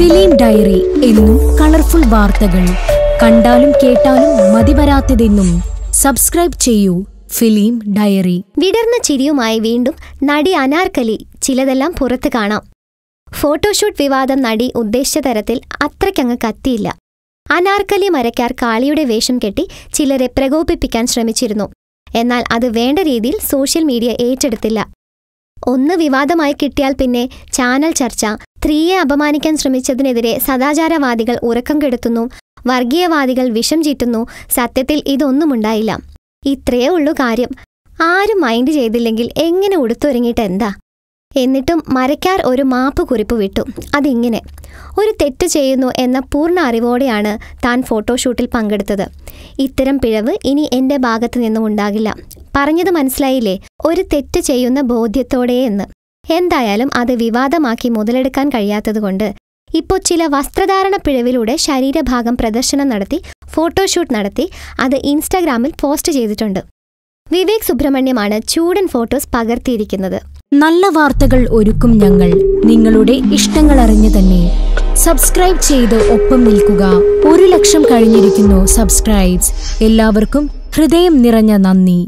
film diary എന്നും colourful വാർത്തകൾ കണ്ടാലും കേട്ടാലും വരാത്തതെന്നും സബ്സ്ക്രൈബ് ചെയ്യൂ ഫിലിം ഡയറി വിടർന്ന ചിരിയുമായി വീണ്ടും നടി അനാർക്കലി ചിലതെല്ലാം പുറത്ത് കാണാം ഫോട്ടോഷൂട്ട് വിവാദം നടി ഉദ്ദേശിച്ച തരത്തിൽ അത്രയ്ക്കങ്ങ് കത്തിയില്ല അനാർക്കലി മരക്കാർ കാളിയുടെ വേഷം കെട്ടി ചിലരെ പ്രകോപിപ്പിക്കാൻ ശ്രമിച്ചിരുന്നു എന്നാൽ അത് വേണ്ട രീതിയിൽ സോഷ്യൽ മീഡിയ ഏറ്റെടുത്തില്ല ഒന്ന് വിവാദമായി കിട്ടിയാൽ പിന്നെ ചാനൽ ചർച്ച സ്ത്രീയെ അപമാനിക്കാൻ ശ്രമിച്ചതിനെതിരെ സദാചാരവാദികൾ ഉറക്കം കെടുത്തുന്നു വർഗീയവാദികൾ വിഷം ചീറ്റുന്നു സത്യത്തിൽ ഇതൊന്നുമുണ്ടായില്ല ഇത്രയേ ഉള്ളൂ കാര്യം ആരും മൈൻഡ് ചെയ്തില്ലെങ്കിൽ എങ്ങനെ ഉടുത്തൊരുങ്ങിയിട്ട് എന്താ എന്നിട്ടും മരക്കാർ ഒരു മാപ്പ് കുറിപ്പ് വിട്ടു അതിങ്ങനെ ഒരു തെറ്റ് ചെയ്യുന്നു എന്ന പൂർണ്ണ അറിവോടെയാണ് താൻ ഫോട്ടോഷൂട്ടിൽ പങ്കെടുത്തത് ഇത്തരം പിഴവ് ഇനി എൻ്റെ ഭാഗത്തു നിന്നും ഉണ്ടാകില്ല പറഞ്ഞത് മനസ്സിലായില്ലേ ഒരു തെറ്റ് ചെയ്യുന്ന ബോധ്യത്തോടെ എന്ന് എന്തായാലും അത് വിവാദമാക്കി മുതലെടുക്കാൻ കഴിയാത്തതുകൊണ്ട് ഇപ്പോൾ ചില വസ്ത്രധാരണ പിഴവിലൂടെ ശരീരഭാഗം പ്രദർശനം നടത്തി ഫോട്ടോഷൂട്ട് നടത്തി അത് ഇൻസ്റ്റാഗ്രാമിൽ പോസ്റ്റ് ചെയ്തിട്ടുണ്ട് വിവേക് സുബ്രഹ്മണ്യമാണ് ചൂടൻ ഫോട്ടോസ് പകർത്തിയിരിക്കുന്നത് നല്ല വാർത്തകൾ ഒരുക്കും ഞങ്ങൾ നിങ്ങളുടെ ഇഷ്ടങ്ങൾ അറിഞ്ഞു തന്നെ സബ്സ്ക്രൈബ് ചെയ്ത് ഒപ്പം നിൽക്കുക ഒരു ലക്ഷം കഴിഞ്ഞിരിക്കുന്നു സബ്സ്ക്രൈബ്സ് എല്ലാവർക്കും ഹൃദയം നിറഞ്ഞ നന്ദി